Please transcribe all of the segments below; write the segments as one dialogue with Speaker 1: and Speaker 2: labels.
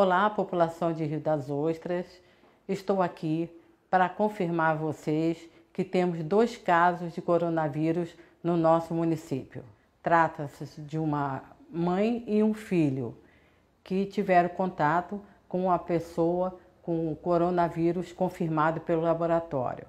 Speaker 1: Olá, população de Rio das Ostras. Estou aqui para confirmar a vocês que temos dois casos de coronavírus no nosso município. Trata-se de uma mãe e um filho que tiveram contato com uma pessoa com coronavírus confirmado pelo laboratório.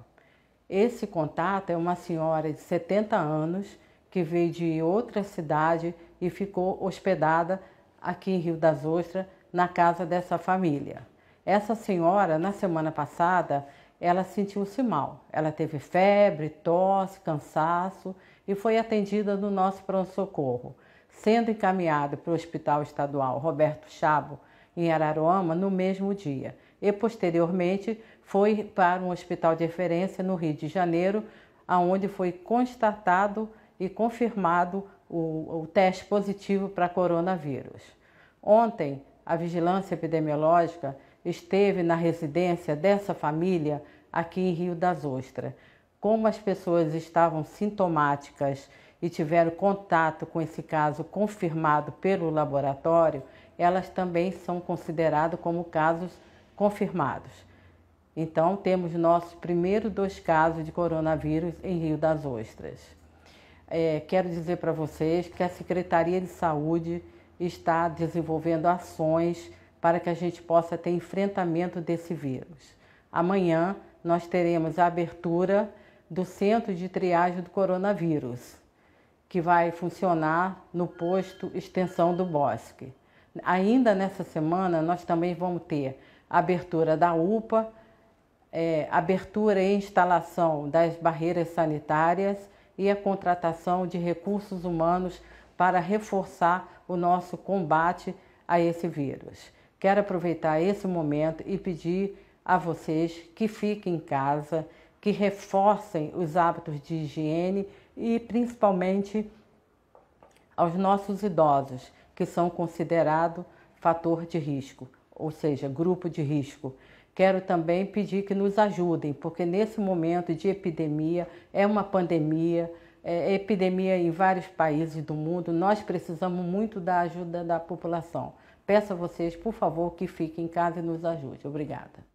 Speaker 1: Esse contato é uma senhora de 70 anos que veio de outra cidade e ficou hospedada aqui em Rio das Ostras na casa dessa família. Essa senhora, na semana passada, ela sentiu-se mal. Ela teve febre, tosse, cansaço e foi atendida no nosso pronto-socorro, sendo encaminhada para o Hospital Estadual Roberto Chabo, em Araruama, no mesmo dia. E posteriormente foi para um hospital de referência no Rio de Janeiro, aonde foi constatado e confirmado o, o teste positivo para coronavírus. Ontem, a vigilância epidemiológica esteve na residência dessa família aqui em Rio das Ostras. Como as pessoas estavam sintomáticas e tiveram contato com esse caso confirmado pelo laboratório, elas também são consideradas como casos confirmados. Então, temos nossos primeiros dois casos de coronavírus em Rio das Ostras. É, quero dizer para vocês que a Secretaria de Saúde está desenvolvendo ações para que a gente possa ter enfrentamento desse vírus. Amanhã nós teremos a abertura do centro de triagem do coronavírus, que vai funcionar no posto Extensão do Bosque. Ainda nessa semana, nós também vamos ter abertura da UPA, é, abertura e instalação das barreiras sanitárias e a contratação de recursos humanos para reforçar o nosso combate a esse vírus. Quero aproveitar esse momento e pedir a vocês que fiquem em casa, que reforcem os hábitos de higiene e principalmente aos nossos idosos, que são considerados fator de risco, ou seja, grupo de risco. Quero também pedir que nos ajudem, porque nesse momento de epidemia, é uma pandemia, é, é, epidemia em vários países do mundo, nós precisamos muito da ajuda da população. Peço a vocês, por favor, que fiquem em casa e nos ajudem. Obrigada.